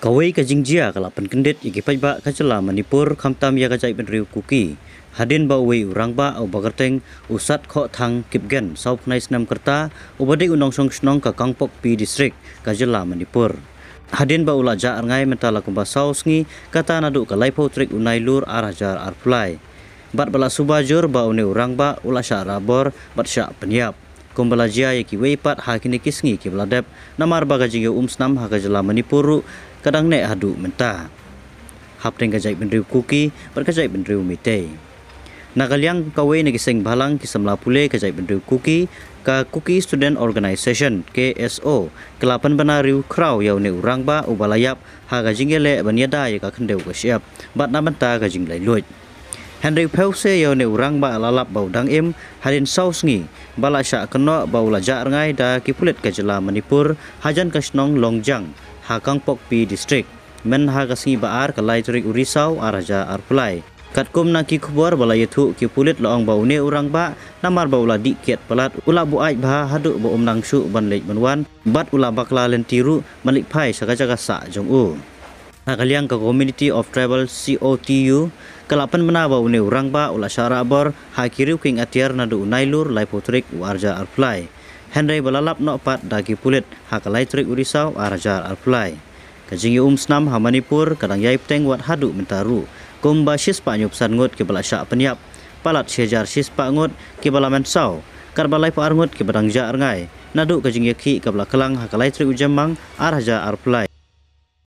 Kawai ka jia ka lapan kendit i ki pajba ka Manipur khamtam ya ka chai kuki. Hadin ba uwi urang ba au bagarteng usat kho thang kipgen sau phnais nam karta ubadi unong song snong ka kangpok pi district ka Manipur. Hadin ba ula arngai meta la kumba sau sngi kata nadu ka laipo trik unai lur arajar arplai. Bat bala subajur ba uni urang ba ula sya rabor bat sya penyap kumbala Jaya ya ki weipat ha kini kisngi ki bladep namar baga jingi umsnam ha gajala manipuru kadang ne hadu menta hapteng gajai bendriu kuki par gajai bendriu mite nagaliang kawe ne kiseng balang kisamla pule gajai bendriu kuki ka kuki student organization kso kelapan benariu krau yau ne urang ba ubalayap ha gajingele baniada ya ka khandeu ga bat namanta gajing lai loit Henry Pelse yo ni urang ba lalap bau dang im harin saus bala sya keno bau laja ngai da kipulit ke jela manipur hajan kasnong longjang hakang pok pi distrik men ha kasngi ba ar kalai turik urisau araja arplai kat kum na ki kubor bala yethu kipulit pulit loong bau ne urang ba namar bau la di kiat palat ula bu ai ba hadu bo umnang su ban leik banwan bat ula bakla len tiru malik phai saka jaga sa jong u kaliang ka community of tribal cotu Kelapan menawa une urang ba ula syara hakiru king atiar nadu unailur lai putrik warja arplai henry balalap no pat dagi pulit hakalai trik urisau arja arplai kajingi umsnam hamanipur kadang yaip teng wat hadu mentaru kumba sis panyup sangut ke balasha penyap palat sejar sis pangut ke balaman sau karbalai pa argut ke badang ja ngai nadu kajingi ki ke belakang hakalai trik ujemang arja arplai